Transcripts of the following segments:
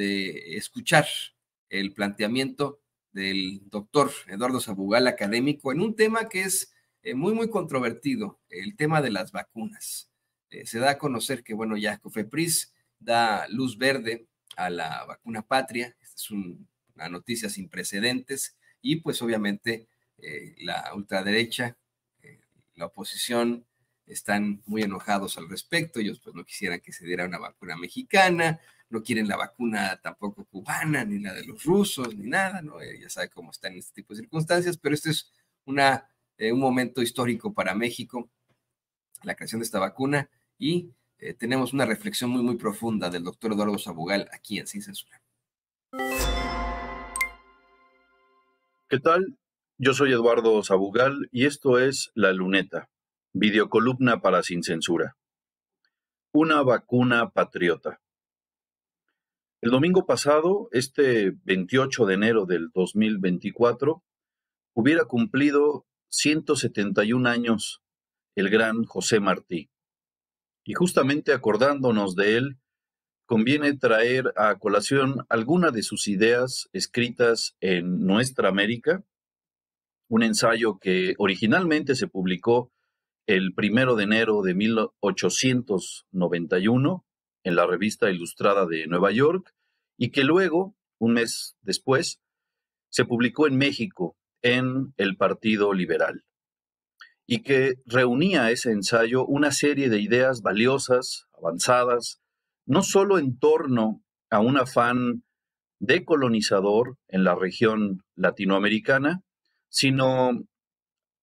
de escuchar el planteamiento del doctor Eduardo Sabugal, académico, en un tema que es eh, muy, muy controvertido, el tema de las vacunas. Eh, se da a conocer que, bueno, ya Cofepris da luz verde a la vacuna patria. Esta es una noticia sin precedentes y pues obviamente eh, la ultraderecha, la oposición están muy enojados al respecto. Ellos pues no quisieran que se diera una vacuna mexicana no quieren la vacuna tampoco cubana, ni la de los rusos, ni nada, ¿no? Eh, ya sabe cómo están este tipo de circunstancias, pero este es una, eh, un momento histórico para México, la creación de esta vacuna, y eh, tenemos una reflexión muy, muy profunda del doctor Eduardo Sabugal aquí en Sin Censura. ¿Qué tal? Yo soy Eduardo Sabugal y esto es La Luneta, videocolumna para Sin Censura. Una vacuna patriota. El domingo pasado, este 28 de enero del 2024, hubiera cumplido 171 años el gran José Martí. Y justamente acordándonos de él, conviene traer a colación alguna de sus ideas escritas en Nuestra América, un ensayo que originalmente se publicó el primero de enero de 1891 en la revista Ilustrada de Nueva York y que luego, un mes después, se publicó en México en el Partido Liberal y que reunía ese ensayo una serie de ideas valiosas, avanzadas, no solo en torno a un afán decolonizador en la región latinoamericana, sino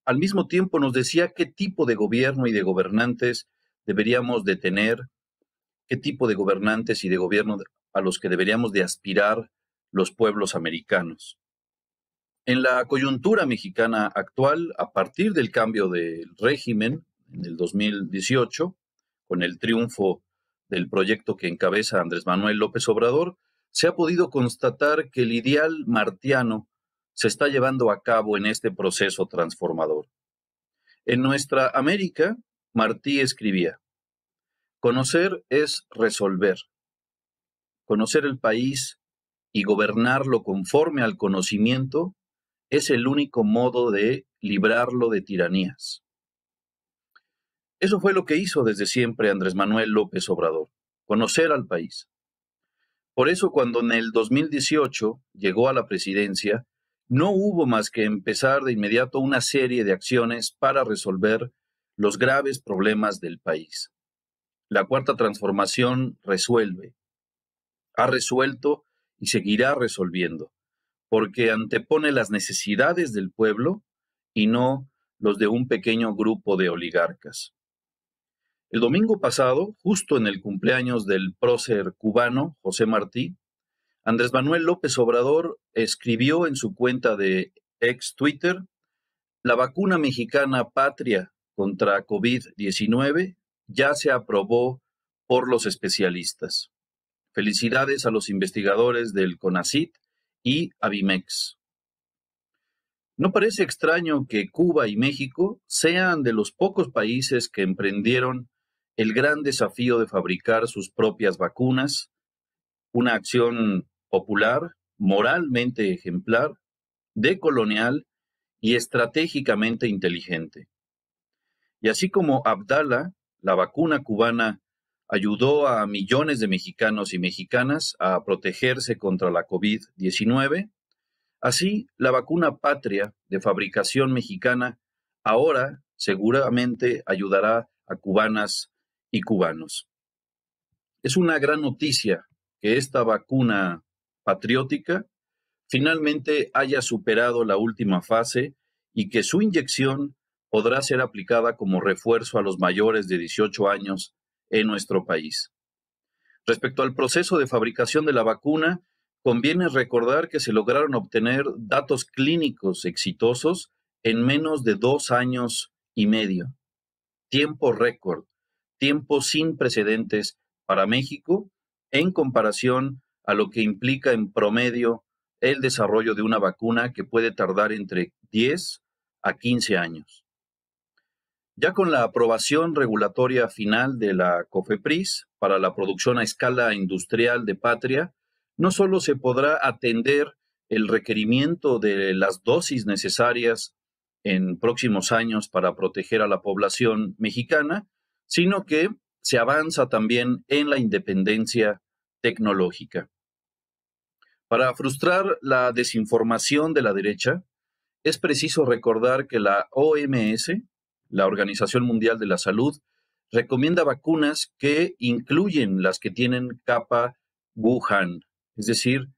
al mismo tiempo nos decía qué tipo de gobierno y de gobernantes deberíamos de tener qué tipo de gobernantes y de gobierno a los que deberíamos de aspirar los pueblos americanos. En la coyuntura mexicana actual, a partir del cambio del régimen en el 2018, con el triunfo del proyecto que encabeza Andrés Manuel López Obrador, se ha podido constatar que el ideal martiano se está llevando a cabo en este proceso transformador. En nuestra América, Martí escribía, Conocer es resolver. Conocer el país y gobernarlo conforme al conocimiento es el único modo de librarlo de tiranías. Eso fue lo que hizo desde siempre Andrés Manuel López Obrador, conocer al país. Por eso cuando en el 2018 llegó a la presidencia, no hubo más que empezar de inmediato una serie de acciones para resolver los graves problemas del país. La cuarta transformación resuelve, ha resuelto y seguirá resolviendo, porque antepone las necesidades del pueblo y no los de un pequeño grupo de oligarcas. El domingo pasado, justo en el cumpleaños del prócer cubano José Martí, Andrés Manuel López Obrador escribió en su cuenta de ex Twitter, la vacuna mexicana patria contra COVID-19 ya se aprobó por los especialistas. Felicidades a los investigadores del CONACIT y Avimex. No parece extraño que Cuba y México sean de los pocos países que emprendieron el gran desafío de fabricar sus propias vacunas, una acción popular, moralmente ejemplar, decolonial y estratégicamente inteligente. Y así como Abdala, la vacuna cubana ayudó a millones de mexicanos y mexicanas a protegerse contra la COVID-19. Así, la vacuna patria de fabricación mexicana ahora seguramente ayudará a cubanas y cubanos. Es una gran noticia que esta vacuna patriótica finalmente haya superado la última fase y que su inyección podrá ser aplicada como refuerzo a los mayores de 18 años en nuestro país. Respecto al proceso de fabricación de la vacuna, conviene recordar que se lograron obtener datos clínicos exitosos en menos de dos años y medio. Tiempo récord, tiempo sin precedentes para México en comparación a lo que implica en promedio el desarrollo de una vacuna que puede tardar entre 10 a 15 años. Ya con la aprobación regulatoria final de la COFEPRIS para la producción a escala industrial de patria, no solo se podrá atender el requerimiento de las dosis necesarias en próximos años para proteger a la población mexicana, sino que se avanza también en la independencia tecnológica. Para frustrar la desinformación de la derecha, es preciso recordar que la OMS la Organización Mundial de la Salud recomienda vacunas que incluyen las que tienen capa Wuhan, es decir,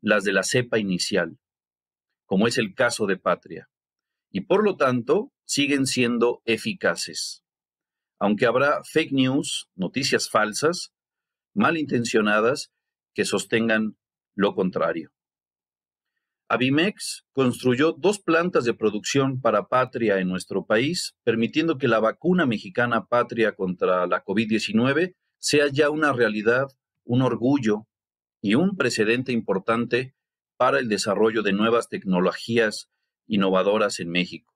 las de la cepa inicial, como es el caso de Patria, y por lo tanto siguen siendo eficaces. Aunque habrá fake news, noticias falsas, malintencionadas, que sostengan lo contrario. Avimex construyó dos plantas de producción para Patria en nuestro país, permitiendo que la vacuna mexicana Patria contra la COVID-19 sea ya una realidad, un orgullo y un precedente importante para el desarrollo de nuevas tecnologías innovadoras en México.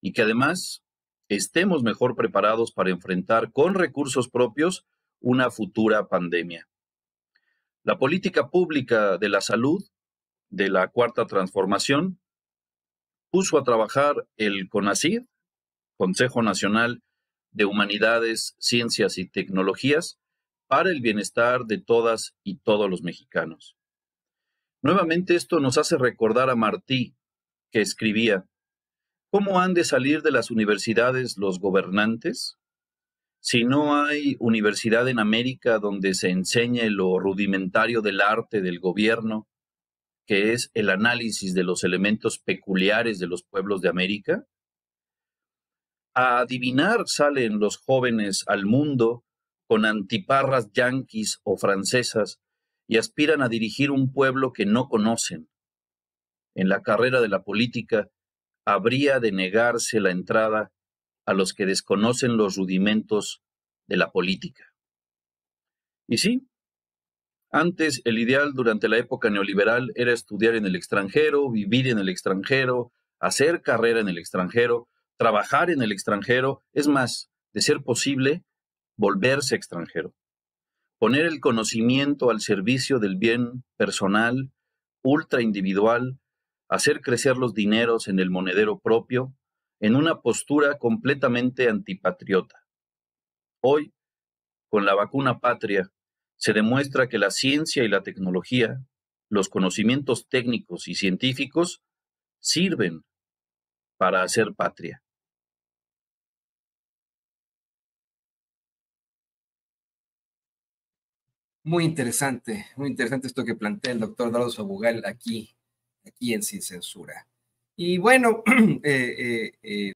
Y que además estemos mejor preparados para enfrentar con recursos propios una futura pandemia. La política pública de la salud de la Cuarta Transformación, puso a trabajar el CONACID, Consejo Nacional de Humanidades, Ciencias y Tecnologías, para el bienestar de todas y todos los mexicanos. Nuevamente esto nos hace recordar a Martí, que escribía, ¿Cómo han de salir de las universidades los gobernantes? Si no hay universidad en América donde se enseñe lo rudimentario del arte del gobierno, que es el análisis de los elementos peculiares de los pueblos de América. A adivinar salen los jóvenes al mundo con antiparras yanquis o francesas y aspiran a dirigir un pueblo que no conocen. En la carrera de la política habría de negarse la entrada a los que desconocen los rudimentos de la política. Y sí, antes, el ideal durante la época neoliberal era estudiar en el extranjero, vivir en el extranjero, hacer carrera en el extranjero, trabajar en el extranjero, es más, de ser posible, volverse extranjero. Poner el conocimiento al servicio del bien personal, ultraindividual, hacer crecer los dineros en el monedero propio, en una postura completamente antipatriota. Hoy, con la vacuna patria se demuestra que la ciencia y la tecnología, los conocimientos técnicos y científicos, sirven para hacer patria. Muy interesante, muy interesante esto que plantea el doctor Dardo Abugal aquí, aquí en Sin Censura. Y bueno, eh, eh, eh